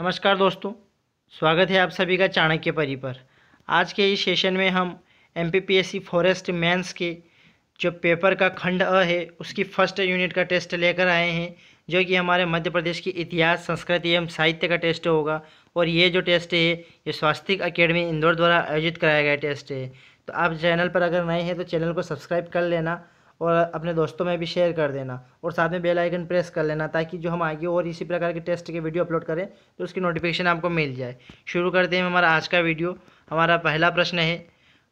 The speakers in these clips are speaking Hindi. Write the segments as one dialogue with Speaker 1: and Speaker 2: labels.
Speaker 1: नमस्कार दोस्तों स्वागत है आप सभी का चाणक्य परी पर आज के इस सेशन में हम M P P S C forest mains के जो पेपर का खंड अ है उसकी फर्स्ट यूनिट का टेस्ट लेकर आए हैं जो कि हमारे मध्य प्रदेश की इतिहास संस्कृति एवं साहित्य का टेस्ट होगा और ये जो टेस्ट है ये स्वास्थ्य अकेडमी इंदौर द्वारा आयोजित कराया गया टेस्ट है तो आप चैनल पर अगर नए हैं तो चैनल को सब्सक्राइब कर लेना और अपने दोस्तों में भी शेयर कर देना और साथ में बेल आइकन प्रेस कर लेना ताकि जो हम आगे और इसी प्रकार के टेस्ट के वीडियो अपलोड करें तो उसकी नोटिफिकेशन आपको मिल जाए शुरू करते हैं हमारा आज का वीडियो हमारा पहला प्रश्न है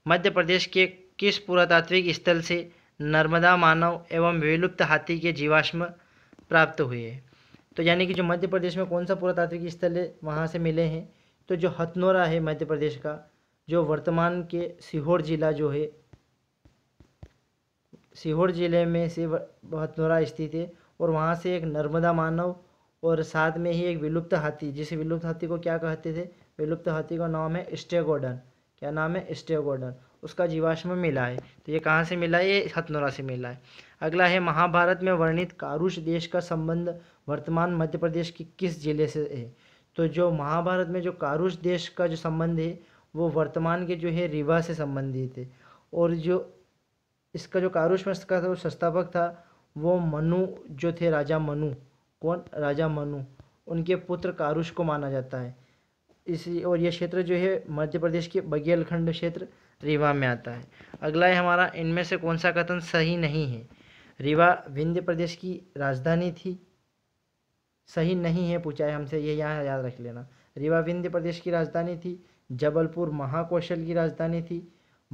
Speaker 1: मध्य प्रदेश के किस पुरातात्विक स्थल से नर्मदा मानव एवं विलुप्त हाथी के जीवाश्म प्राप्त हुए हैं तो यानी कि जो मध्य प्रदेश में कौन सा पुरातात्विक स्थल है वहाँ से मिले हैं तो जो हथनोरा है मध्य प्रदेश का जो वर्तमान के सीहोर जिला जो है सीहोर ज़िले में से बहतनोरा स्थित है और वहाँ से एक नर्मदा मानव और साथ में ही एक विलुप्त हाथी जिस विलुप्त हाथी को क्या कहते थे विलुप्त हाथी का नाम है स्टेगोडन क्या नाम है स्टेगोडन उसका जीवाश्म मिला है तो ये कहाँ से मिला है ये हथनोरा से मिला है अगला है महाभारत में वर्णित कारुष देश का संबंध वर्तमान मध्य प्रदेश के किस जिले से है तो जो महाभारत में जो कारुष देश का जो संबंध है वो वर्तमान के जो है रीवा से संबंधित है और जो इसका जो कारुष्मस्त का था वो संस्थापक था वो मनु जो थे राजा मनु कौन राजा मनु उनके पुत्र कारुष को माना जाता है इसी और यह क्षेत्र जो है मध्य प्रदेश के बघेलखंड क्षेत्र रीवा में आता है अगला है हमारा इनमें से कौन सा कथन सही नहीं है रीवा विंध्य प्रदेश की राजधानी थी सही नहीं है पूछा है हमसे ये यहाँ याद रख लेना रीवा विंध्य प्रदेश की राजधानी थी जबलपुर महाकौशल की राजधानी थी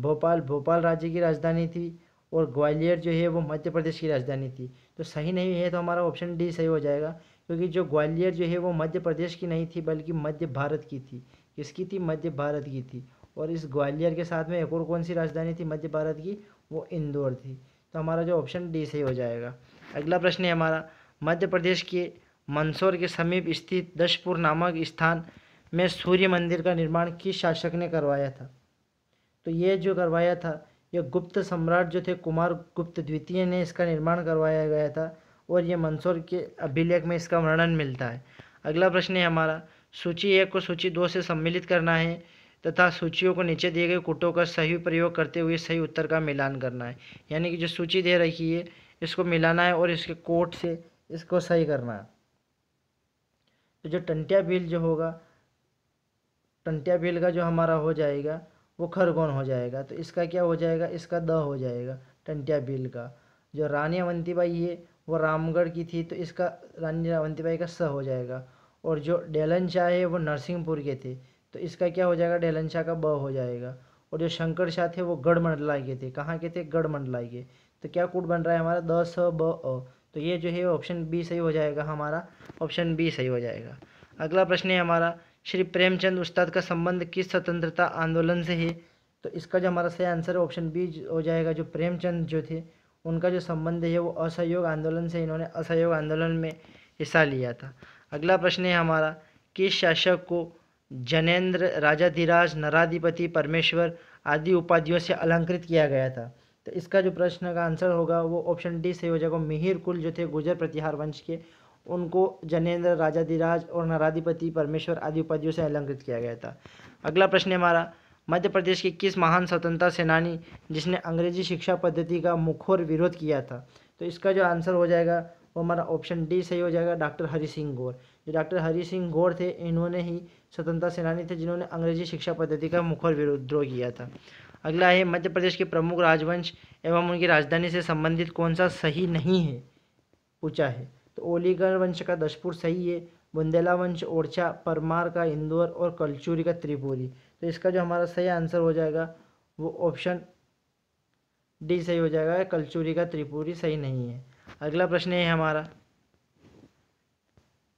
Speaker 1: भोपाल भोपाल राज्य की राजधानी थी और ग्वालियर जो है वो मध्य प्रदेश की राजधानी थी तो सही नहीं है तो हमारा ऑप्शन डी सही हो जाएगा क्योंकि जो ग्वालियर जो है वो मध्य प्रदेश की नहीं थी बल्कि मध्य भारत की थी किसकी थी मध्य भारत की थी और इस ग्वालियर के साथ में एक और कौन सी राजधानी थी मध्य भारत की वो इंदौर थी तो हमारा जो ऑप्शन डी सही हो जाएगा अगला प्रश्न है हमारा मध्य प्रदेश के मंदसौर के समीप स्थित दशपुर नामक स्थान में सूर्य मंदिर का निर्माण किस शासक ने करवाया था तो ये जो करवाया था यह गुप्त सम्राट जो थे कुमार गुप्त द्वितीय ने इसका निर्माण करवाया गया था और ये मंदसौर के अभिलेख में इसका वर्णन मिलता है अगला प्रश्न है हमारा सूची एक को सूची दो से सम्मिलित करना है तथा सूचियों को नीचे दिए गए कुटों का सही प्रयोग करते हुए सही उत्तर का मिलान करना है यानी कि जो सूची दे रखी है इसको मिलाना है और इसके कोट से इसको सही करना है तो जो टंटिया बिल जो होगा टंटिया बिल का जो हमारा हो जाएगा वो खरगोन हो जाएगा तो इसका क्या हो जाएगा इसका द हो जाएगा टंटिया बिल का जो रानी अवंतीबाई है वो रामगढ़ की थी तो इसका रानी अवंतीबाई का स हो जाएगा और जो डेलन शाह है वो नरसिंहपुर के थे तो इसका क्या हो जाएगा डेलन शाह का ब हो जाएगा और जो शंकर शाह थे वो गढ़ मंडला के थे कहाँ के थे गढ़ के तो क्या कूट बन रहा है हमारा द स ब अ तो ये जो है ऑप्शन बी सही हो जाएगा हमारा ऑप्शन बी सही हो जाएगा अगला प्रश्न है हमारा श्री प्रेमचंद उस्ताद का संबंध किस स्वतंत्रता आंदोलन से है तो इसका जो हमारा सही आंसर है ऑप्शन बी हो जाएगा जो प्रेमचंद जो थे उनका जो संबंध है वो असहयोग आंदोलन से इन्होंने असहयोग आंदोलन में हिस्सा लिया था अगला प्रश्न है हमारा किस शासक को जनेन्द्र राजाधिराज नराधिपति परमेश्वर आदि उपाधियों से अलंकृत किया गया था तो इसका जो प्रश्न का आंसर होगा वो ऑप्शन डी सही हो जाएगा मिहिर कुल जो थे गुजर प्रतिहार वंश के उनको जनेन्द्र राजाधिराज और नराधिपति परमेश्वर आदि उपाधियों से अलंकृत किया गया था अगला प्रश्न हमारा मध्य प्रदेश के किस महान स्वतंत्रता सेनानी जिसने अंग्रेजी शिक्षा पद्धति का मुखर विरोध किया था तो इसका जो आंसर हो जाएगा वो हमारा ऑप्शन डी सही हो जाएगा डॉक्टर हरि सिंह गौर जो डॉक्टर हरि सिंह गौर थे इन्होंने ही स्वतंत्रता सेनानी थे जिन्होंने अंग्रेजी शिक्षा पद्धति का मुखर विरोध किया था अगला है मध्य प्रदेश के प्रमुख राजवंश एवं उनकी राजधानी से संबंधित कौन सा सही नहीं है पूछा है तो ओलीगढ़ वंश का दशपुर सही है बुंदेला वंश ओरछा परमार का इंदौर और कलचूरी का त्रिपुरी तो इसका जो हमारा सही आंसर हो जाएगा वो ऑप्शन डी सही हो जाएगा कलचूरी का त्रिपुरी सही नहीं है अगला प्रश्न है हमारा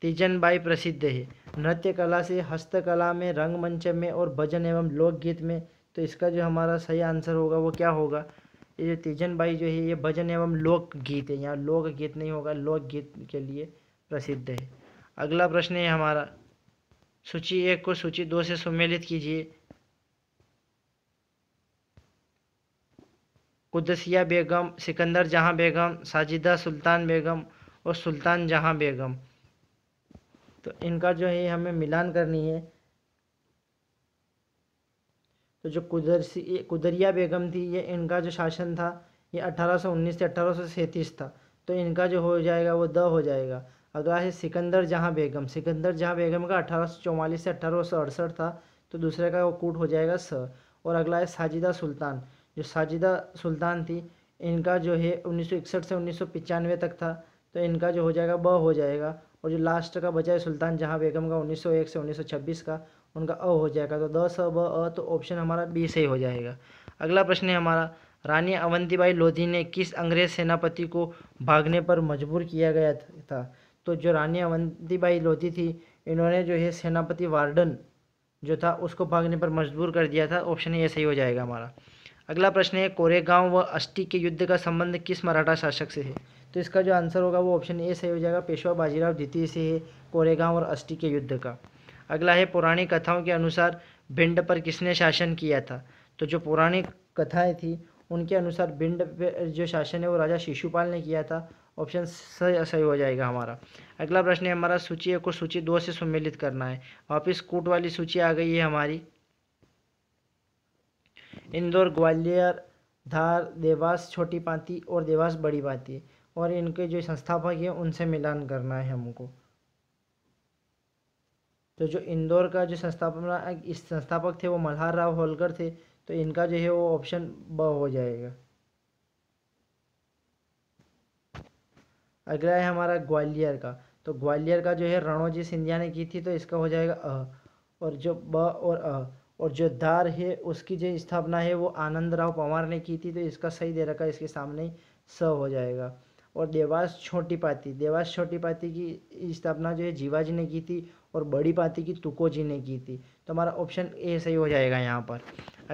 Speaker 1: तीजन बाई प्रसिद्ध है नृत्य कला से हस्तकला में रंगमंच में और भजन एवं लोकगीत में तो इसका जो हमारा सही आंसर होगा वो क्या होगा ये तीजन भाई जो है ये भजन एवं लोकगीत है यहाँ लोकगीत नहीं होगा लोकगीत के लिए प्रसिद्ध है अगला प्रश्न है हमारा सूची एक को सूची दो से सम्मिलित कीजिए कुदसिया बेगम सिकंदर जहां बेगम साजिदा सुल्तान बेगम और सुल्तान जहां बेगम तो इनका जो है हमें मिलान करनी है तो जो कुदरसी कुदरिया बेगम थी ये इनका जो शासन था ये 1819 से अट्ठारह था तो इनका जो हो जाएगा वो द हो जाएगा अगला है सिकंदर जहाँ बेगम सिकंदर जहाँ बेगम का अठारह से अठारह था तो दूसरे का वो कूट हो जाएगा स और अगला है साजिदा सुल्तान जो साजिदा सुल्तान थी इनका जो है 1961 से उन्नीस तक था तो इनका जो हो जाएगा ब हो जाएगा और जो लास्ट का बचा है सुल्तान जहाँ बेगम का 1901 से 1926 का उनका अ हो जाएगा तो द स ब अ तो ऑप्शन हमारा बी सही हो जाएगा अगला प्रश्न है हमारा रानी अवंतीबाई लोधी ने किस अंग्रेज सेनापति को भागने पर मजबूर किया गया था तो जो रानी अवंतीबाई लोधी थी इन्होंने जो है सेनापति वार्डन जो था उसको भागने पर मजबूर कर दिया था ऑप्शन ये सही हो जाएगा हमारा अगला प्रश्न है कोरेगांव व अष्टी के युद्ध का संबंध किस मराठा शासक से है तो इसका जो आंसर होगा वो ऑप्शन ए सही हो जाएगा पेशवा बाजीराव द्वितीय से है कोरेगांव और अष्टी के युद्ध का अगला है पुरानी कथाओं के अनुसार भिंड पर किसने शासन किया था तो जो पुरानी कथाएँ थी उनके अनुसार भिंड पर जो शासन है वो राजा शिशुपाल ने किया था ऑप्शन सही सही हो जाएगा हमारा अगला प्रश्न है हमारा सूची को सूची दो से सम्मिलित करना है वापस कूट वाली सूची आ गई है हमारी इंदौर ग्वालियर धार देवास छोटी पाती और देवास बड़ी पाती और इनके जो संस्थापक हैं उनसे मिलान करना है हमको तो जो इंदौर का जो संस्थापना इस संस्थापक थे वो मल्हार राव होलकर थे तो इनका जो है वो ऑप्शन ब हो जाएगा अगला है हमारा ग्वालियर का तो ग्वालियर का जो है रणोजी सिंधिया ने की थी तो इसका हो जाएगा अ और जो ब और अ और जो दार है उसकी जो स्थापना है वो आनंद राव पंवार ने की थी तो इसका सही दे रखा इसके सामने स हो जाएगा और देवास छोटी पाती देवास छोटी पाती की स्थापना जो है जीवाजी ने की थी और बड़ी पाती की तुको जी ने की थी तो हमारा ऑप्शन ए सही हो जाएगा यहाँ पर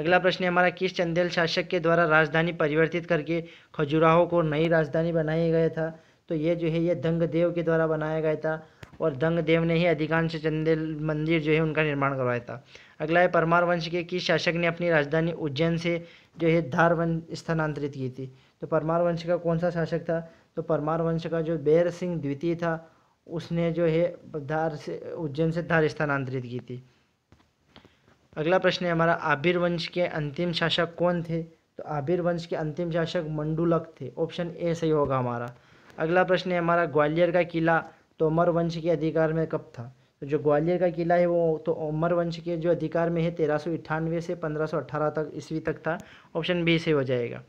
Speaker 1: अगला प्रश्न है हमारा किस चंदेल शासक के द्वारा राजधानी परिवर्तित करके खजुराहो को नई राजधानी बनाया गया था तो ये जो है ये दंगदेव के द्वारा बनाया गया था और दंगदेव ने ही अधिकांश चंदेल मंदिर जो है उनका निर्माण करवाया था अगला है परमार वंश के किस शासक ने अपनी राजधानी उज्जैन से जो है धार वंश स्थानांतरित की थी तो परमार वंश का कौन सा शासक था तो परमार वंश का जो बैर सिंह द्वितीय था उसने जो है धार से उज्जैन से धार स्थानांतरित की थी अगला प्रश्न है हमारा आबिर वंश के अंतिम शासक कौन थे तो आबिर वंश के अंतिम शासक मंडुलक थे ऑप्शन ए सही होगा हमारा अगला प्रश्न है हमारा ग्वालियर का किला तोमर वंश के अधिकार में कब था तो जो ग्वालियर का किला है वो तो उमर वंश के जो अधिकार में है तेरह सौ अट्ठानवे से पंद्रह सौ अट्ठारह तक ईस्वी तक था ऑप्शन बी से हो जाएगा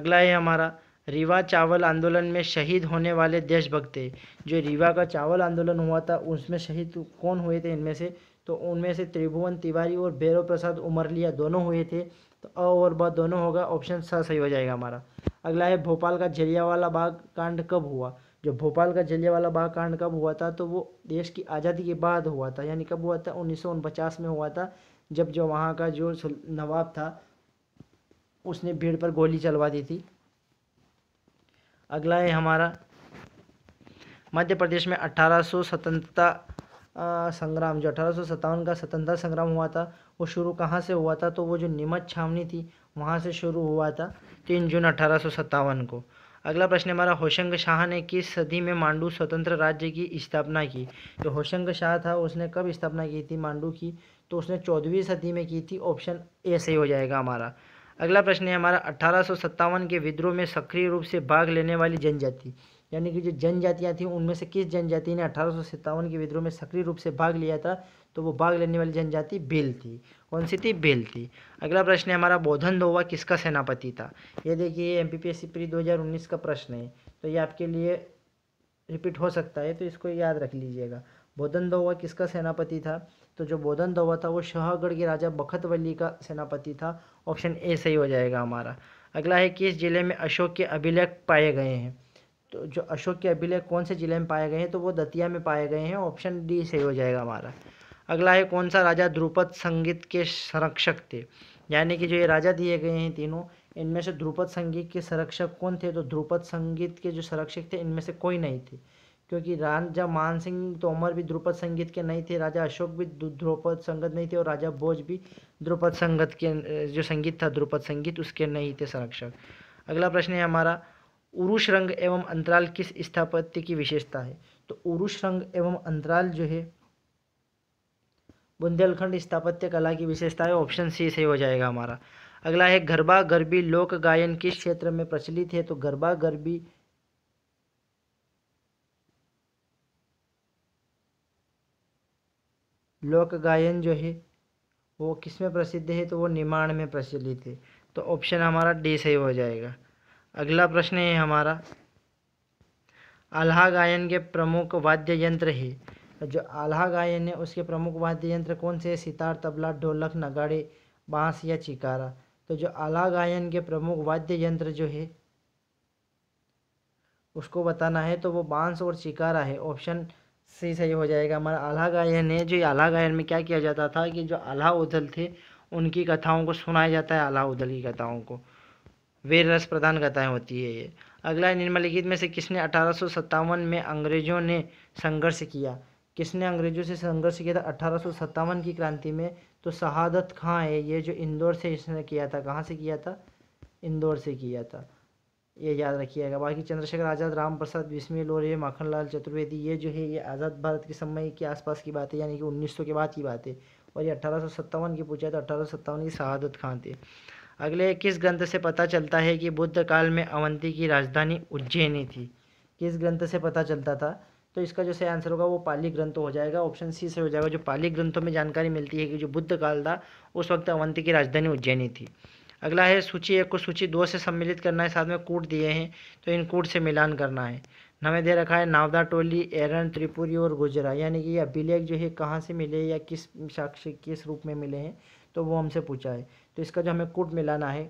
Speaker 1: अगला है हमारा रीवा चावल आंदोलन में शहीद होने वाले देशभक्त थे जो रीवा का चावल आंदोलन हुआ था उसमें शहीद कौन हुए थे इनमें से तो उनमें से त्रिभुवन तिवारी और भैरव प्रसाद उमरलिया दोनों हुए थे तो अ और ब दोनों होगा ऑप्शन स सही हो जाएगा हमारा अगला है भोपाल का जलियावाला बाग कांड कब हुआ जो भोपाल का जलियावाला बाग कांड कब हुआ था तो वो देश की आज़ादी के बाद हुआ था यानी कब हुआ था उन्नीस में हुआ था जब जो वहाँ का जो नवाब था उसने भीड़ पर गोली चलवा दी थी अगला है हमारा मध्य प्रदेश में अठारह स्वतंत्रता संग्राम जो अठारह का स्वतंत्रता संग्राम हुआ था वो शुरू कहाँ से हुआ था तो वो जो नीमच छावनी थी वहाँ से शुरू हुआ था तीन जून अठारह को अगला प्रश्न हमारा होशंग शाह ने किस सदी में मांडू स्वतंत्र राज्य की स्थापना की जो होशंग शाह था उसने कब स्थापना की थी मांडू की तो उसने चौदहवीं सदी में की थी ऑप्शन ए सही हो जाएगा हमारा अगला प्रश्न है हमारा अठारह के विद्रोह में सक्रिय रूप से भाग लेने वाली जनजाति यानी कि जो जनजातियाँ थी उनमें से किस जनजाति ने अठारह के विद्रोह में सक्रिय रूप से भाग लिया था तो वो भाग लेने वाली जनजाति बेल थी कौन सी थी बेल थी अगला प्रश्न है हमारा बोधन दोवा किसका सेनापति था ये देखिए M P P S C pre दो हज़ार उन्नीस का प्रश्न है तो ये आपके लिए रिपीट हो सकता है तो इसको याद रख लीजिएगा बोधन दोवा किसका सेनापति था तो जो बोधन दोवा था वो शाहगढ़ के राजा बखतवली का सेनापति था ऑप्शन ए सही हो जाएगा हमारा अगला है किस ज़िले में अशोक के अभिलेख पाए गए हैं तो जो अशोक के अभिलेख कौन से ज़िले में पाए गए हैं तो वो दतिया में पाए गए हैं ऑप्शन डी सही हो जाएगा हमारा अगला है कौन सा राजा ध्रुपद संगीत के संरक्षक थे यानी कि जो ये राजा दिए गए हैं तीनों इनमें से ध्रुपद संगीत के संरक्षक कौन थे तो ध्रुपद संगीत के जो संरक्षक थे इनमें से कोई नहीं थे क्योंकि राजा मान सिंह तोमर भी ध्रुपद संगीत के नहीं थे राजा अशोक भी द्रुपद संगत नहीं थे और राजा बोझ भी ध्रुपद संगत के जो संगीत था द्रुपद संगीत उसके नहीं थे संरक्षक अगला प्रश्न है हमारा उरुष रंग एवं अंतराल किस स्थापत्य की विशेषता है तो उरुष रंग एवं अंतराल जो है बुंदेलखंड स्थापत्य कला की विशेषता है ऑप्शन सी सही हो जाएगा हमारा अगला है गरबा गरबी लोक गायन किस क्षेत्र में प्रचलित है तो गरबा गरबी लोक गायन जो है वो किस में प्रसिद्ध है तो वो निमाण में प्रचलित है तो ऑप्शन हमारा डी सही हो जाएगा अगला प्रश्न है हमारा आल्हा गायन के प्रमुख वाद्य यंत्र है जो आल्हा गायन है उसके प्रमुख वाद्य यंत्र कौन से सितार तबला ढोलक नगाड़े बांस या चिकारा तो जो आल्हा गायन के प्रमुख वाद्य यंत्र जो है उसको बताना है तो वो बांस और चिकारा है ऑप्शन सही सही हो जाएगा हमारा आल्हा गायन है जो आल्हा गायन में क्या किया जाता था कि जो आल्हा उदल थे उनकी कथाओं को सुनाया जाता है आल्हा उदल की कथाओं को वे रस प्रदान कथाएँ होती है ये अगला निम्नलिखित में से किसने अठारह में अंग्रेज़ों ने संघर्ष किया किसने अंग्रेज़ों से संघर्ष किया था अठारह की क्रांति में तो शहादत खां है ये जो इंदौर से इसने किया था कहाँ से किया था इंदौर से किया था ये याद रखिएगा बाकी चंद्रशेखर आज़ाद राम प्रसाद बिस्मिल माखन माखनलाल चतुर्वेदी ये जो है ये आज़ाद भारत के समय के आसपास की बात है यानी कि 1900 के बाद की बात है और ये सत्तावन की पूछा तो सत्तावन की शहादत खां थे अगले किस ग्रंथ से पता चलता है कि बुद्ध काल में अवंती की राजधानी उज्जैनी थी किस ग्रंथ से पता चलता था तो इसका जो सही आंसर होगा वो पाली ग्रंथ हो जाएगा ऑप्शन सी से हो जाएगा जो पाली ग्रंथों में जानकारी मिलती है कि जो बुद्ध काल था उस वक्त अवंती की राजधानी उज्जैनी थी अगला है सूची एक को सूची दो से सम्मिलित करना है साथ में कूट दिए हैं तो इन कूट से मिलान करना है हमें दे रखा है नावदा टोली एरन त्रिपुरी और गुजरा यानी कि अभिलेख जो है कहाँ से मिले या किस साक्ष्य किस रूप में मिले हैं तो वो हमसे पूछा है तो इसका जो हमें कूट मिलाना है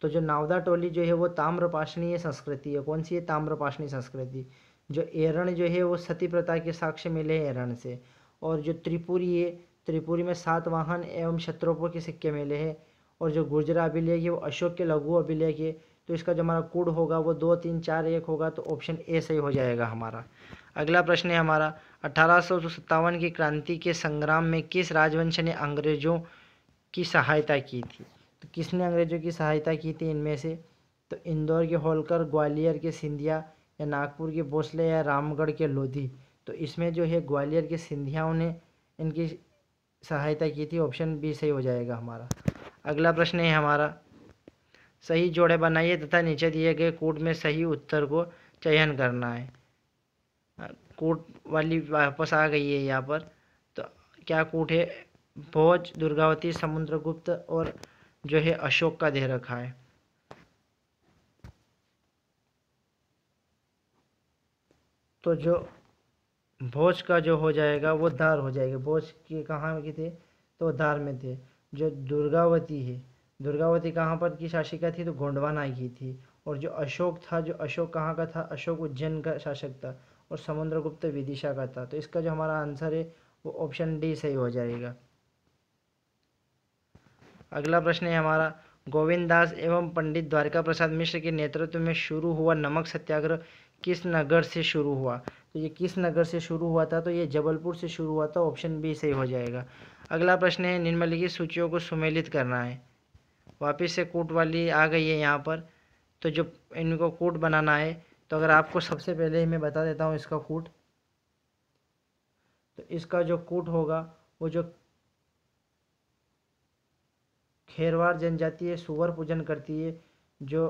Speaker 1: तो जो नावदा टोली जो है वो ताम्रपाषणीय संस्कृति है कौन सी है ताम्रपाषणीय संस्कृति जो एरण जो है वो सती प्रथा के साक्ष्य मिले हैं एरण से और जो त्रिपुरी है त्रिपुरी में सात वाहन एवं क्षत्रोपुर के सिक्के मेले हैं और जो गुर्जरा अभिलेख है वो अशोक के लघु अभिलेख है तो इसका जो हमारा कूड होगा वो दो तीन चार एक होगा तो ऑप्शन ए सही हो जाएगा हमारा अगला प्रश्न है हमारा अठारह की क्रांति के संग्राम में किस राजवंश ने अंग्रेज़ों की सहायता की थी तो किसने अंग्रेज़ों की सहायता की थी इनमें से तो इंदौर के होलकर ग्वालियर के सिंधिया या नागपुर के भोसले या रामगढ़ के लोधी तो इसमें जो है ग्वालियर के सिंधियाओं ने इनकी सहायता की थी ऑप्शन बी सही हो जाएगा हमारा अगला प्रश्न है हमारा सही जोड़े बनाइए तथा नीचे दिए गए कूट में सही उत्तर को चयन करना है कूट वाली वापस आ गई है यहाँ पर तो क्या कूट है भोज दुर्गावती समुद्रगुप्त और जो है अशोक का दे रखा है तो जो भोज का जो हो जाएगा वो धार हो जाएगा भोज के कहाँ के थे तो धार में थे जो दुर्गावती है दुर्गावती कहाँ पर की शासिका थी तो गोंडवाना की थी और जो अशोक था जो अशोक कहाँ का था अशोक उज्जैन का शासक था और समुद्रगुप्त विदिशा का था तो इसका जो हमारा आंसर है वो ऑप्शन डी सही हो जाएगा अगला प्रश्न है हमारा गोविंद दास एवं पंडित द्वारका प्रसाद मिश्र के नेतृत्व में शुरू हुआ नमक सत्याग्रह किस नगर से शुरू हुआ तो ये किस नगर से शुरू हुआ था तो ये जबलपुर से शुरू हुआ था ऑप्शन बी सही हो जाएगा अगला प्रश्न है निम्नलिखित सूचियों को सुमेलित करना है वापस से कूट वाली आ गई है यहाँ पर तो जो इनको कोट बनाना है तो अगर आपको सबसे पहले ही मैं बता देता हूँ इसका कूट तो इसका जो कूट होगा वो जो खेरवार जनजाति है सुवर पूजन करती है जो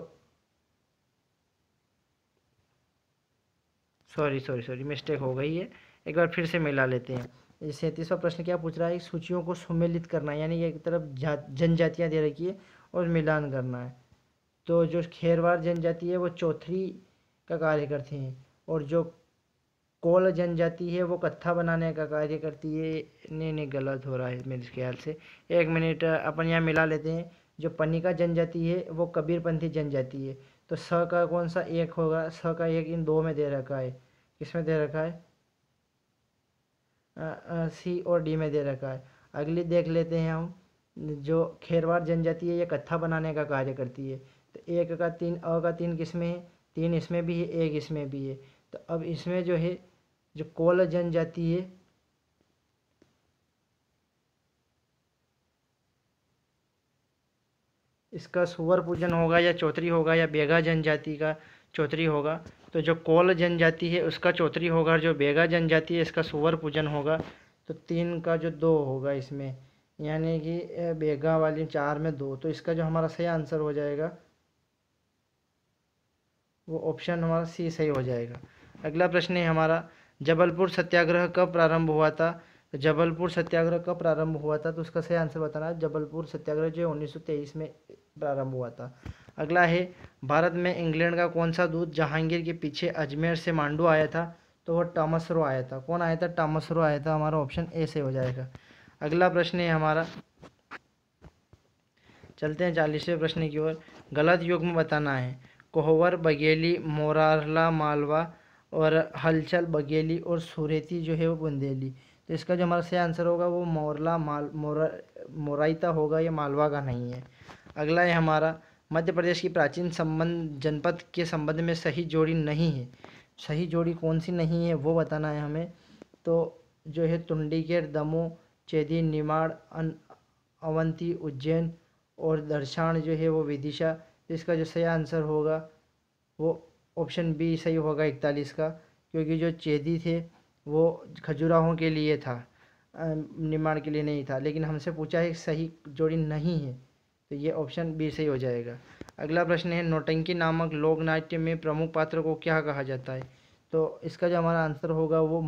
Speaker 1: सॉरी सॉरी सॉरी मिस्टेक हो गई है एक बार फिर से मिला लेते हैं जैसे तीसरा प्रश्न क्या पूछ रहा है सूचियों को सुमिलित करना यानी एक तरफ जा जनजातियाँ दे रखी है और मिलान करना है तो जो खेरवार जनजाति है वो चौथरी का कार्य करती हैं और जो कोल जनजाति है वो कत्था बनाने का कार्य करती है नहीं नहीं गलत हो रहा है मेरे ख्याल से एक मिनट अपन यहाँ मिला लेते हैं जो पनिका जनजाति है वो कबीरपंथी जनजाति है तो स का कौन सा एक होगा स का एक इन दो में दे रखा है किसमें दे रखा है सी और डी में दे रखा है अगली देख लेते हैं हम जो खेरवाड़ जनजाति है ये कत्था बनाने का कार्य करती है तो एक का तीन अ का तीन किस में है तीन इसमें भी है एक इसमें भी है तो अब इसमें जो है जो कोल जनजाति है इसका सुअर पूजन होगा या चौधरी होगा या बेगा जनजाति का चौधरी होगा तो जो कोल जनजाति है उसका चौथरी होगा और जो बेगा जनजाति है इसका सुअर पूजन होगा तो तीन का जो दो होगा इसमें यानी कि बेगा वाली चार में दो तो इसका जो हमारा सही आंसर हो जाएगा वो ऑप्शन हमारा सी सही हो जाएगा अगला प्रश्न है हमारा जबलपुर सत्याग्रह कब प्रारंभ हुआ था जबलपुर सत्याग्रह कब प्रारंभ हुआ था तो उसका सही आंसर बताना है जबलपुर सत्याग्रह जो है 1923 में प्रारंभ हुआ था अगला है भारत में इंग्लैंड का कौन सा दूध जहांगीर के पीछे अजमेर से मांडू आया था तो वह टामसरो आया था कौन आया था टामसरो आया था हमारा ऑप्शन ए से हो जाएगा अगला प्रश्न है हमारा चलते हैं चालीसवें प्रश्न की ओर गलत युग में बताना है कोहवर बघेली मोरारला मालवा और हलचल बघेली और सूरेती जो है वो बुंदेली तो इसका जो हमारा सही आंसर होगा वो मोरला माल मोरा मोराइता होगा या मालवा का नहीं है अगला है हमारा मध्य प्रदेश की प्राचीन संबंध जनपद के संबंध में सही जोड़ी नहीं है सही जोड़ी कौन सी नहीं है वो बताना है हमें तो जो है तुंडीगढ़ दमो चेदी निमाड़ अन अवंती उज्जैन और दर्शाण जो है वो विदिशा इसका जो सही आंसर होगा वो ऑप्शन बी सही होगा इकतालीस का क्योंकि जो चेदी थे वो खजुराहों के लिए था निर्माण के लिए नहीं था लेकिन हमसे पूछा है सही जोड़ी नहीं है तो ये ऑप्शन बी सही हो जाएगा अगला प्रश्न है नौटंकी नामक लोकनाट्य में प्रमुख पात्र को क्या कहा जाता है तो इसका जो हमारा आंसर होगा वो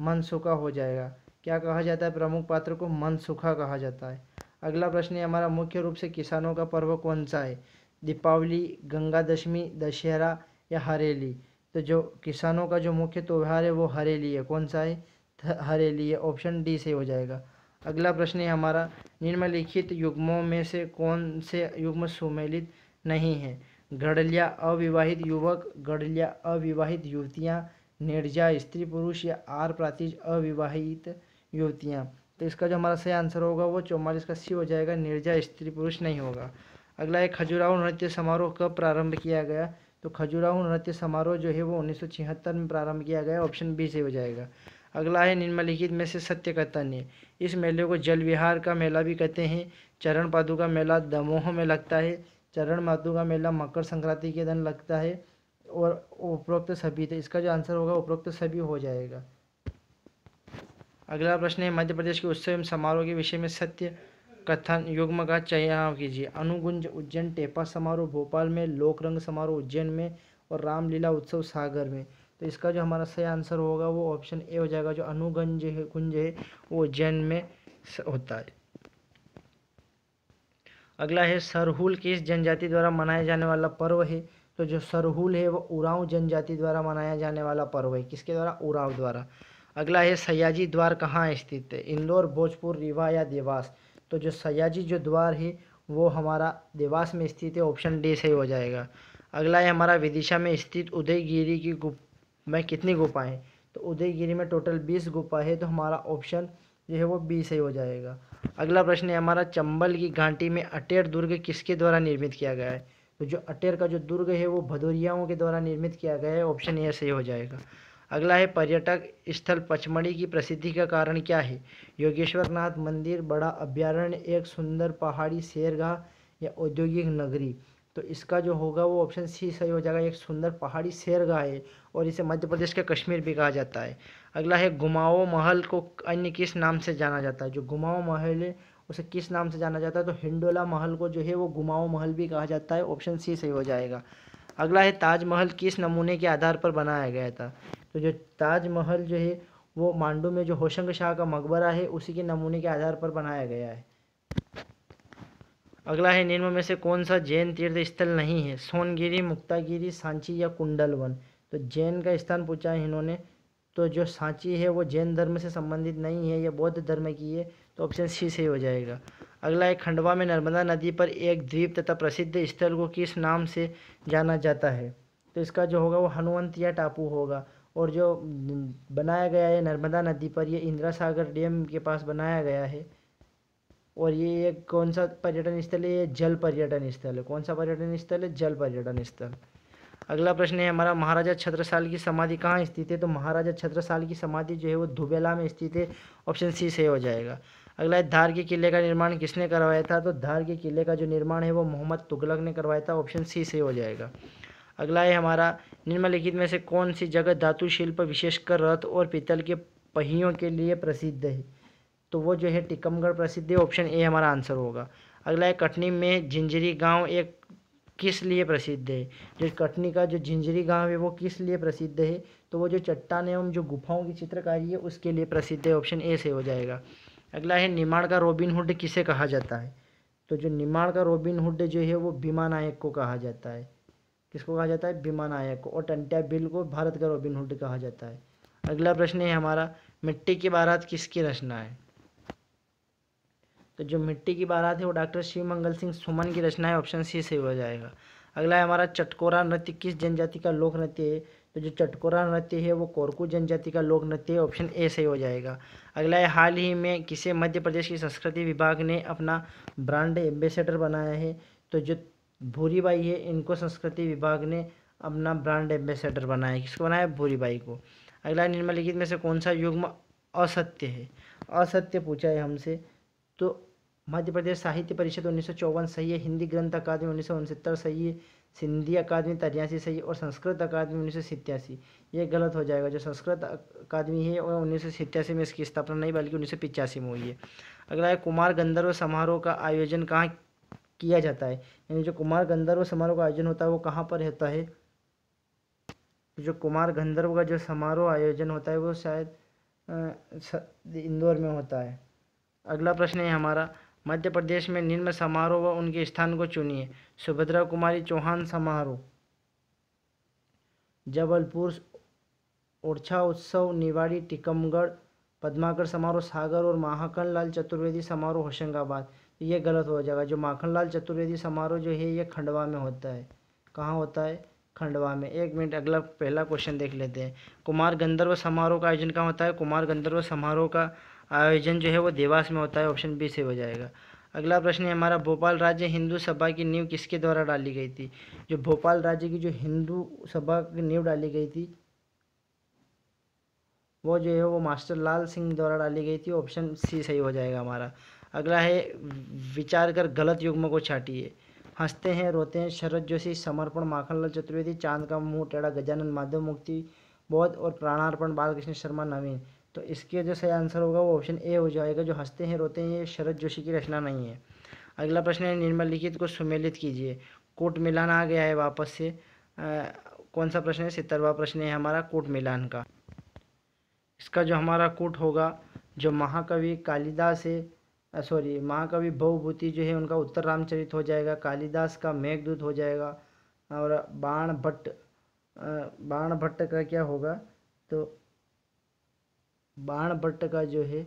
Speaker 1: मनसुखा हो जाएगा क्या कहा जाता है प्रमुख पात्र को मनसुखा कहा जाता है अगला प्रश्न है हमारा मुख्य रूप से किसानों का पर्व कौन सा है दीपावली गंगा दशमी दशहरा या हरेली तो जो किसानों का जो मुख्य त्यौहार है वो हरेली है कौन सा है हरेली है ऑप्शन डी से हो जाएगा अगला प्रश्न है हमारा निम्नलिखित युग्मों में से कौन से युग्म सुमेलित नहीं है गढ़लिया अविवाहित युवक गढ़लिया अविवाहित युवतियाँ निर्जा स्त्री पुरुष या आर प्रातिज अविवाहित युवतियाँ तो इसका जो हमारा सही आंसर होगा वो चौवालीस का सी हो जाएगा निर्जा स्त्री पुरुष नहीं होगा अगला एक खजुराहो नृत्य समारोह कब प्रारंभ किया गया तो खजुराहो नृत्य समारोह जो है वो उन्नीस में प्रारंभ किया गया ऑप्शन बी से हो जाएगा अगला है निम्नलिखित में से सत्य का है इस मेले को जल विहार का मेला भी कहते हैं चरण पादु का मेला दमोह में लगता है चरण पादु का मेला मकर संक्रांति के दिन लगता है और उपरोक्त सभी थे तो इसका जो आंसर होगा उपरोक्त सभी हो जाएगा अगला प्रश्न है मध्य प्रदेश के उत्सव एवं समारोह के विषय में सत्य कथन युग्म का चयन कीजिए अनुगुंज उज्जैन टेपा समारोह भोपाल में लोक रंग समारोह उज्जैन में और रामलीला उत्सव सागर में तो इसका जो हमारा सही आंसर होगा वो ऑप्शन ए हो जाएगा जो अनुगंज है कुंज है वो उज्जैन में होता है अगला है सरहुल किस जनजाति द्वारा मनाया जाने वाला पर्व है तो जो सरहुल है वो उराव जनजाति द्वारा मनाया जाने वाला पर्व है किसके द्वारा उराव द्वारा अगला है सयाजी द्वार कहाँ स्थित है इंदौर भोजपुर रीवा या देवास तो जो सयाजी जो द्वार है वो हमारा देवास में स्थित है ऑप्शन डी सही हो जाएगा अगला है हमारा विदिशा में स्थित उदयगिरी की गुप में कितनी गुफाएं तो उदयगिरी में टोटल बीस गुफा है तो हमारा ऑप्शन जो है वो बी सही हो जाएगा अगला प्रश्न है हमारा चंबल की घाटी में अटेर दुर्ग किसके द्वारा निर्मित किया गया है तो जो अटेर का जो दुर्ग है वो भदौरियाओं के द्वारा निर्मित किया गया है ऑप्शन ए सही हो जाएगा अगला है पर्यटक स्थल पचमढ़ी की प्रसिद्धि का कारण क्या है योगेश्वर नाथ मंदिर बड़ा अभ्यारण्य एक सुंदर पहाड़ी शेरगाह या औद्योगिक नगरी तो इसका जो होगा वो ऑप्शन सी सही हो जाएगा एक सुंदर पहाड़ी शेरगाह है और इसे मध्य प्रदेश का कश्मीर भी कहा जाता है अगला है घुमाओ महल को अन्य किस नाम से जाना जाता है जो घुमाओ महल है उसे किस नाम से जाना जाता है तो हिंडोला महल को जो है वो घुमाओ महल भी कहा जाता है ऑप्शन सी सही हो जाएगा अगला है ताजमहल किस नमूने के आधार पर बनाया गया था तो जो ताजमहल जो है वो मांडू में जो होशंग शाह का मकबरा है उसी के नमूने के आधार पर बनाया गया है अगला है निम्न में से कौन सा जैन तीर्थ स्थल नहीं है सोनगिरी मुक्तागिरी सांची या कुंडलवन तो जैन का स्थान पूछा है इन्होंने तो जो सांची है वो जैन धर्म से संबंधित नहीं है या बौद्ध धर्म की है तो ऑप्शन सी से हो जाएगा अगला है खंडवा में नर्मदा नदी पर एक द्वीप तथा प्रसिद्ध स्थल को किस नाम से जाना जाता है तो इसका जो होगा वो या टापू होगा और जो बनाया गया है नर्मदा नदी पर ये इंदिरा सागर डैम के पास बनाया गया है और ये एक कौन सा पर्यटन स्थल है ये जल पर्यटन स्थल है कौन सा पर्यटन स्थल है जल पर्यटन स्थल अगला प्रश्न है हमारा महाराजा छत्रसाल की समाधि कहाँ स्थित है तो महाराजा छत्रसाल की समाधि जो है वो धुबेला में स्थित है ऑप्शन सी सही हो जाएगा अगला है धार के किले का निर्माण किसने करवाया था तो धार के किले का जो निर्माण है वो मोहम्मद तुगलक ने करवाया था ऑप्शन सी सही हो जाएगा अगला है हमारा निम्नलिखित में से कौन सी जगह धातु शिल्प विशेषकर रथ और पीतल के पहियों के लिए प्रसिद्ध है तो वो जो है टिकमगढ़ प्रसिद्ध है ऑप्शन ए हमारा आंसर होगा अगला है कटनी में झिंझरी गांव एक किस लिए प्रसिद्ध है जो कटनी का जो झिंझरी गांव है वो किस लिए प्रसिद्ध है तो वो जो चट्टान एवं जो गुफाओं की चित्रकारी है उसके लिए प्रसिद्ध है ऑप्शन ए से हो जाएगा अगला है निमाड़ का रॉबिनहुड किसे कहा जाता है तो जो निमाड़ का रॉबिनहुड जो है वो भीमा नायक को कहा जाता है किसको कहा जाता है बीमा नायक को और टंटिया बिल को भारत का रॉबिन हुड कहा जाता है अगला प्रश्न है हमारा मिट्टी की बारात किसकी रचना है तो जो मिट्टी की बारात है वो डॉक्टर शिव मंगल सिंह सुमन की रचना है ऑप्शन सी से हो जाएगा अगला है हमारा चटकोरा नृत्य किस जनजाति का लोक नृत्य है तो जो चटकोरा नृत्य है वो कोरकू जनजाति का लोक नृत्य है ऑप्शन ए सही हो जाएगा अगला है हाल ही में किसे मध्य प्रदेश की संस्कृति विभाग ने अपना ब्रांड एम्बेसडर बनाया है तो जो भूरीबाई है इनको संस्कृति विभाग ने अपना ब्रांड एम्बेसडर बनाया किसको बनाया भूरीबाई को अगला निम्नलिखित में से कौन सा युग्म असत्य है असत्य पूछा है हमसे तो मध्य प्रदेश साहित्य परिषद उन्नीस सही है हिंदी ग्रंथ अकादमी उन्नीस सही है सिंधी अकादमी तरियासी सही है और संस्कृत अकादमी उन्नीस ये गलत हो जाएगा जो संस्कृत अकादमी है और उन्नीस में इसकी स्थापना नहीं बल्कि उन्नीस में हुई है अगला है कुमार गंधर्व समारोह का आयोजन कहाँ किया जाता है यानी जो कुमार गंधर्व समारोह का आयोजन होता है वो कहाँ पर होता है जो कुमार गंधर्व का जो समारोह आयोजन होता है वो शायद इंदौर में होता है अगला प्रश्न है हमारा मध्य प्रदेश में निम्न समारोह व उनके स्थान को चुनिए सुभद्रा कुमारी चौहान समारोह जबलपुर ओरछा उत्सव निवाड़ी टिकमगढ़ पद्माकर समारोह सागर और महाकन लाल चतुर्वेदी समारोह होशंगाबाद ये गलत हो जाएगा जो माखनलाल चतुर्वेदी समारोह जो है ये खंडवा में होता है कहाँ होता है खंडवा में एक मिनट अगला पहला क्वेश्चन देख लेते हैं कुमार गंधर्व समारोह का आयोजन कहाँ होता है कुमार गंधर्व समारोह का आयोजन जो है वो देवास में होता है ऑप्शन बी से हो जाएगा अगला प्रश्न है हमारा भोपाल राज्य हिंदू सभा की नींव किसके द्वारा डाली गई थी जो भोपाल राज्य की जो हिंदू सभा की नींव डाली गई थी वो जो है वो मास्टर लाल सिंह द्वारा डाली गई थी ऑप्शन सी सही हो जाएगा हमारा अगला है विचार कर गलत युग्म को छाटिए हंसते हैं रोते हैं शरद जोशी समर्पण माखनलाल चतुर्वेदी चांद का मुंह टेढ़ा गजानन माधव मुक्ति बौद्ध और प्राणार्पण बालकृष्ण शर्मा नवीन तो इसके जो सही आंसर होगा वो ऑप्शन ए हो जाएगा जो हंसते हैं रोते हैं ये शरद जोशी की रचना नहीं है अगला प्रश्न है निम्नलिखित को सुमेलित कीजिए कोट मिलान आ गया है वापस से आ, कौन सा प्रश्न है सितरवा प्रश्न है हमारा कोट मिलान का इसका जो हमारा कूट होगा जो महाकवि कालिदास है सॉरी महाकवि भवभूति जो है उनका उत्तर रामचरित हो जाएगा कालिदास का मेघदूत हो जाएगा और बाण भट्ट बाण भट्ट का क्या होगा तो बाण भट्ट का जो है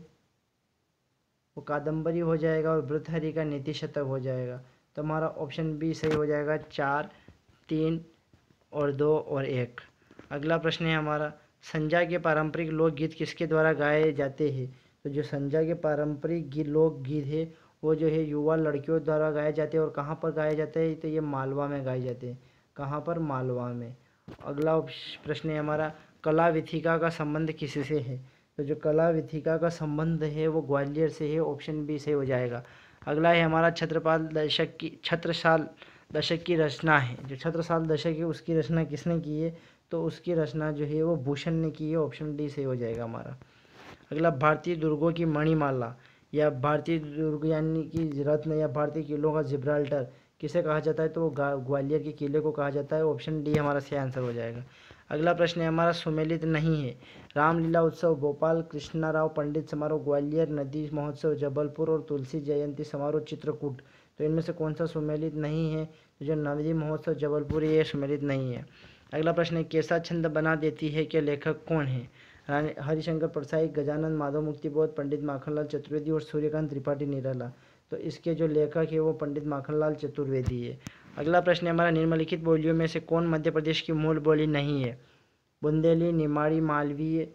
Speaker 1: वो कादम्बरी हो जाएगा और वृद्धहरि का नीति शतक हो जाएगा तो हमारा ऑप्शन बी सही हो जाएगा चार तीन और दो और एक अगला प्रश्न है हमारा संजय के पारंपरिक लोकगीत किसके द्वारा गाए जाते हैं तो जो संजय के पारंपरिक गीत लोकगीत है वो जो है युवा लड़कियों द्वारा गाए जाते हैं और कहाँ पर गाए जाते हैं तो ये मालवा में गाए जाते हैं कहाँ पर मालवा में अगला प्रश्न है हमारा कला विथिका का संबंध किससे से है तो जो कला विथिका का संबंध है वो ग्वालियर से है ऑप्शन बी से हो जाएगा अगला है हमारा छत्रपाल दशक की छत्रसाल दशक की रचना है जो छत्रसाल दशक है उसकी रचना किसने की है तो उसकी रचना जो है वो भूषण ने की है ऑप्शन डी से हो जाएगा हमारा अगला भारतीय दुर्गों की मणिमाला या भारतीय दुर्ग यानी कि रत्न या भारतीय किलों का जिब्राल्टर किसे कहा जाता है तो ग्वालियर के किले को कहा जाता है ऑप्शन डी हमारा सही आंसर हो जाएगा अगला प्रश्न है हमारा सुमेलित नहीं है रामलीला उत्सव भोपाल कृष्णाराव पंडित समारोह ग्वालियर नदी महोत्सव जबलपुर और तुलसी जयंती समारोह चित्रकूट तो इनमें से कौन सा सुमेलित नहीं है तो जो नदी महोत्सव जबलपुर ये सुमेलित नहीं है अगला प्रश्न है कैसा छंद बना देती है कि लेखक कौन है हरिशंकर परसाई गजानंद माधव मुक्तिबोध पंडित माखनलाल चतुर्वेदी और सूर्यकांत त्रिपाठी निराला तो इसके जो लेखक है वो पंडित माखनलाल चतुर्वेदी है अगला प्रश्न है हमारा निम्नलिखित बोलियों में से कौन मध्य प्रदेश की मूल बोली नहीं है बुंदेली निमाड़ी मालवी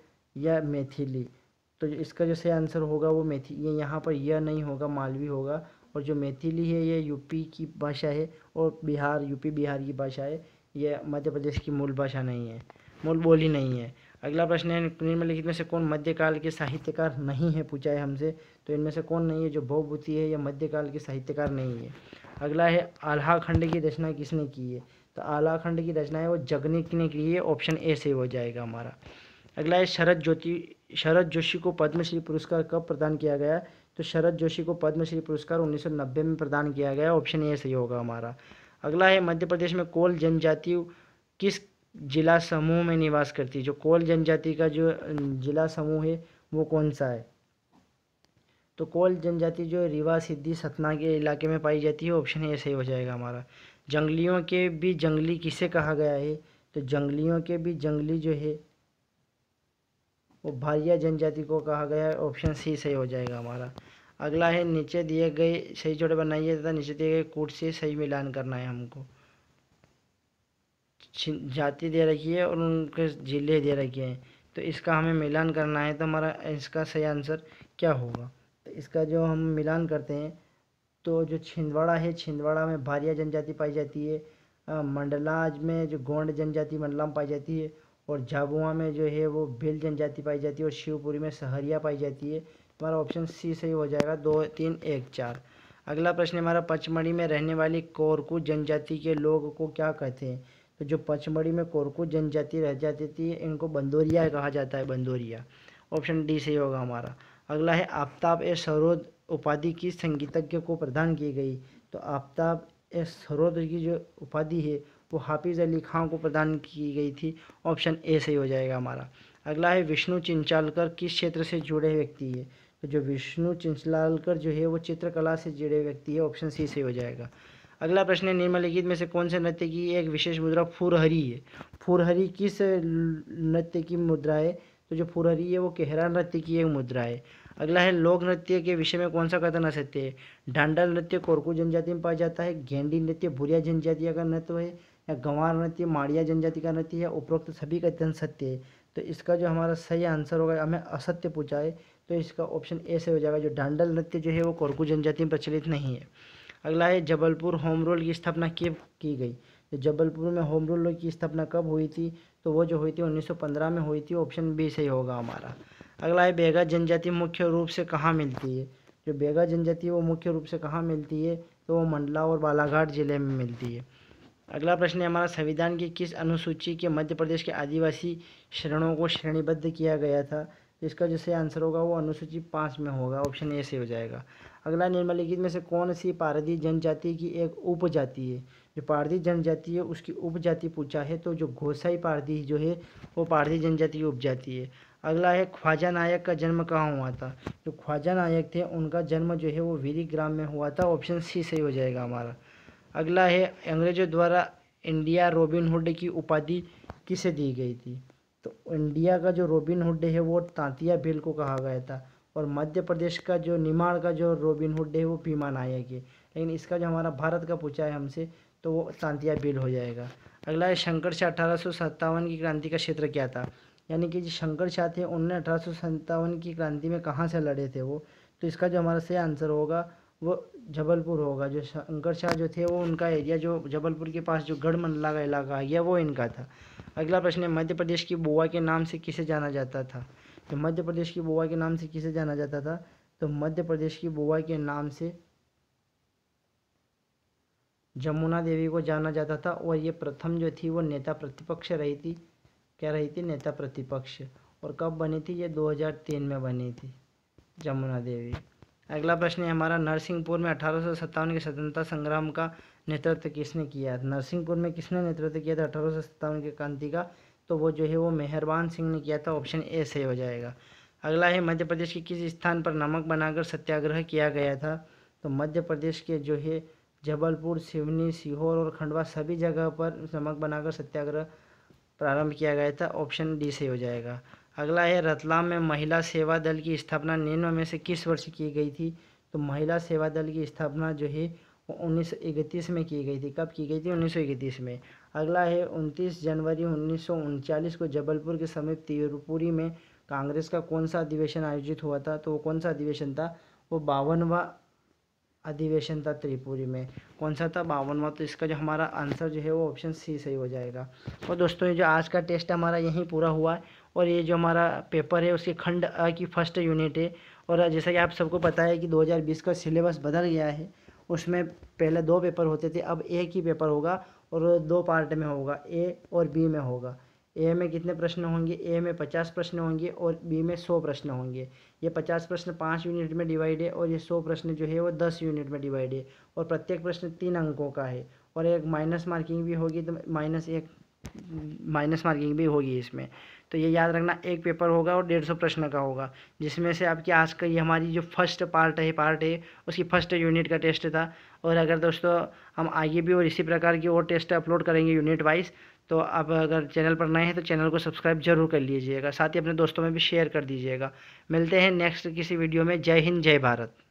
Speaker 1: या मैथिली तो इसका जो सही आंसर होगा वो मैथी ये यहाँ पर यह नहीं होगा मालवी होगा और जो मैथिली है ये यूपी की भाषा है और बिहार यूपी बिहार की भाषा है यह मध्य प्रदेश की मूल भाषा नहीं है मूल बोली नहीं है अगला प्रश्न है निम्नलिखित में से कौन मध्यकाल के साहित्यकार नहीं है पूछा है हमसे तो इनमें से कौन नहीं है जो भवभूति है या मध्यकाल के साहित्यकार नहीं है अगला है आल्हाखंड की रचना किसने की है तो आल्हाखंड की रचना है वो जगनिक ने की है ऑप्शन ए से हो जाएगा हमारा अगला है शरद ज्योति शरद जोशी को पद्मश्री पुरस्कार कब प्रदान किया गया तो शरद जोशी को पद्मश्री पुरस्कार उन्नीस में प्रदान किया गया ऑप्शन ए सही होगा हमारा अगला है मध्य प्रदेश में कोल जनजाति किस जिला समूह में निवास करती है जो कोल जनजाति का जो जिला समूह है वो कौन सा है तो कोल जनजाति जो रीवा सिद्धि सतना के इलाके में पाई जाती है ऑप्शन ए सही हो जाएगा हमारा जंगलियों के भी जंगली किसे कहा गया है तो जंगलियों के भी जंगली जो है वो भारिया जनजाति को कहा गया है ऑप्शन सी सही हो जाएगा हमारा अगला है नीचे दिए गए सही जोड़े बनाइए तथा नीचे दिए गए कूट से सही मिलान करना है हमको जाति दे रखी है और उनके ज़िले दे रखे हैं तो इसका हमें मिलान करना है तो हमारा इसका सही आंसर क्या होगा तो इसका जो हम मिलान करते हैं तो जो छिंदवाड़ा है छिंदवाड़ा में भारिया जनजाति पाई जाती है मंडलाज में जो गोंड जनजाति मंडला में पाई जाती है और झाबुआ में जो है वो भील जनजाति पाई जाती है और शिवपुरी में सहरिया पाई जाती है हमारा ऑप्शन सी सही हो जाएगा दो तीन एक चार अगला प्रश्न हमारा पचमढ़ी में रहने वाली कोरकू जनजाति के लोग को क्या कहते हैं तो जो पचमढ़ी में कोरकू जनजाति रह जाती थी इनको बंदोरिया कहा जाता है बंदोरिया ऑप्शन डी सही होगा हमारा अगला है आफ्ताब ए सरोद उपाधि किस संगीतज्ञ को प्रदान की गई तो आफ्ताब ए सरोद की जो उपाधि है वो हाफिज़ अली खां को प्रदान की गई थी ऑप्शन ए सही हो जाएगा हमारा अगला है विष्णु चिंचालकर किस क्षेत्र से जुड़े व्यक्ति है तो जो विष्णु चिंचलालकर जो है वो चित्रकला से जुड़े व्यक्ति है ऑप्शन सी सही हो जाएगा अगला प्रश्न है निम्नलिखित में से कौन से नृत्य की एक विशेष मुद्रा फुरहरी है फुरहरी किस नृत्य की मुद्रा है तो जो फुरहरी है वो केहरा नृत्य की एक मुद्रा है अगला है लोक नृत्य के विषय में कौन सा कथन असत्य है डांडल नृत्य कोरकू जनजाति में पाया जाता है गेंडी नृत्य भूरिया जनजाति का नृत्य है या गंवार नृत्य माड़िया जनजाति का नृत्य है उपरोक्त सभी कथन सत्य है तो इसका जो हमारा सही आंसर होगा हमें असत्य पूछा है तो इसका ऑप्शन ए से हो जाएगा जो डांडल नृत्य जो है वो कोरकू जनजाति में प्रचलित नहीं है अगला है जबलपुर होम रूल की स्थापना कब की गई तो जबलपुर में होम रूल की स्थापना कब हुई थी तो वो जो हुई थी 1915 में हुई थी ऑप्शन बी सही होगा हमारा अगला है बेगा जनजाति मुख्य रूप से कहाँ मिलती है जो बेगा जनजाति वो मुख्य रूप से कहाँ मिलती है तो वो मंडला और बालाघाट जिले में मिलती है अगला प्रश्न है हमारा संविधान की किस अनुसूची के मध्य प्रदेश के आदिवासी श्रेणों को श्रेणीबद्ध किया गया था इसका जो सही आंसर होगा वो अनुसूची पाँच में होगा ऑप्शन ए से हो जाएगा अगला निम्नलिखित में से कौन सी पारदी जनजाति की एक उपजाति है जो पारदी जनजाति है उसकी उपजाति पूछा है तो जो घोसाई पारदी जो है वो पारदी जनजाति की उपजाति है अगला है ख्वाजा नायक का जन्म कहाँ हुआ था जो ख्वाजा नायक थे उनका जन्म जो है वो वीरी ग्राम में हुआ था ऑप्शन सी सही हो जाएगा हमारा अगला है अंग्रेजों द्वारा इंडिया रॉबिनहुड की उपाधि किसे दी गई थी तो इंडिया का जो रॉबिनहुड है वो तांतिया भील को कहा गया था और मध्य प्रदेश का जो निमाड़ का जो हुड है वो भीमा नायक है लेकिन इसका जो हमारा भारत का पूछा है हमसे तो वो तांतिया बिल हो जाएगा अगला है शंकर शाह अठारह की क्रांति का क्षेत्र क्या था यानी कि जो शंकर शाह थे उन्होंने अठारह की क्रांति में कहाँ से लड़े थे वो तो इसका जो हमारा सही आंसर होगा वो जबलपुर होगा जो शंकर शाह जो थे वो उनका एरिया जो जबलपुर के पास जो गढ़मंडला का इलाका आ गया वो इनका था अगला प्रश्न है मध्य प्रदेश की बुआ के नाम से किसे जाना जाता था तो मध्य प्रदेश की बुआ के नाम से किसे जाना जाता था तो मध्य प्रदेश की बुआ के नाम से जमुना देवी को जाना जाता था और ये प्रथम जो थी वो नेता प्रतिपक्ष रही थी क्या रही थी नेता प्रतिपक्ष और कब बनी थी ये 2003 में बनी थी जमुना देवी अगला प्रश्न है हमारा नरसिंहपुर में अठारह के स्वतंत्रता संग्राम का नेतृत्व किसने किया नरसिंहपुर में किसने नेतृत्व किया था अठारह के क्रांति का तो वो जो है वो मेहरबान सिंह ने किया था ऑप्शन ए सही हो जाएगा अगला है मध्य प्रदेश के किस स्थान पर नमक बनाकर सत्याग्रह किया गया था तो मध्य प्रदेश के जो है जबलपुर सिवनी सीहोर और खंडवा सभी जगह पर नमक बनाकर सत्याग्रह प्रारंभ किया गया था ऑप्शन डी सही हो जाएगा अगला है रतलाम में महिला सेवा दल की स्थापना निम्न में से किस वर्ष की गई थी तो महिला सेवा दल की स्थापना जो है वो उन्नीस में की गई थी कब की गई थी उन्नीस में अगला है 29 जनवरी उन्नीस को जबलपुर के समीप तिरुपुरी में कांग्रेस का कौन सा अधिवेशन आयोजित हुआ था तो वो कौन सा अधिवेशन था वो बावनवा अधिवेशन था त्रिपुरी में कौन सा था बावनवा तो इसका जो हमारा आंसर जो है वो ऑप्शन सी सही हो जाएगा और दोस्तों ये जो आज का टेस्ट हमारा यहीं पूरा हुआ है और ये जो हमारा पेपर है उसके खंड की फर्स्ट यूनिट है और जैसा कि आप सबको पता है कि 2020 का सिलेबस बदल गया है उसमें पहले दो पेपर होते थे अब एक ही पेपर होगा और दो पार्ट में होगा ए और बी में होगा ए में कितने प्रश्न होंगे ए में पचास प्रश्न होंगे और बी में सौ प्रश्न होंगे ये पचास प्रश्न पाँच यूनिट में डिवाइड है और ये सौ प्रश्न जो है वो दस यूनिट में डिवाइड है और प्रत्येक प्रश्न तीन अंकों का है और एक माइनस मार्किंग भी होगी तो माइनस एक माइनस मार्किंग भी होगी इसमें तो ये याद रखना एक पेपर होगा और डेढ़ सौ प्रश्न का होगा जिसमें से आपकी आज का ये हमारी जो फर्स्ट पार्ट है पार्ट है उसकी फर्स्ट यूनिट का टेस्ट था और अगर दोस्तों हम आगे भी और इसी प्रकार की और टेस्ट अपलोड करेंगे यूनिट वाइज तो आप अगर चैनल पर नए हैं तो चैनल को सब्सक्राइब जरूर कर लीजिएगा साथ ही अपने दोस्तों में भी शेयर कर दीजिएगा मिलते हैं नेक्स्ट किसी वीडियो में जय हिंद जय भारत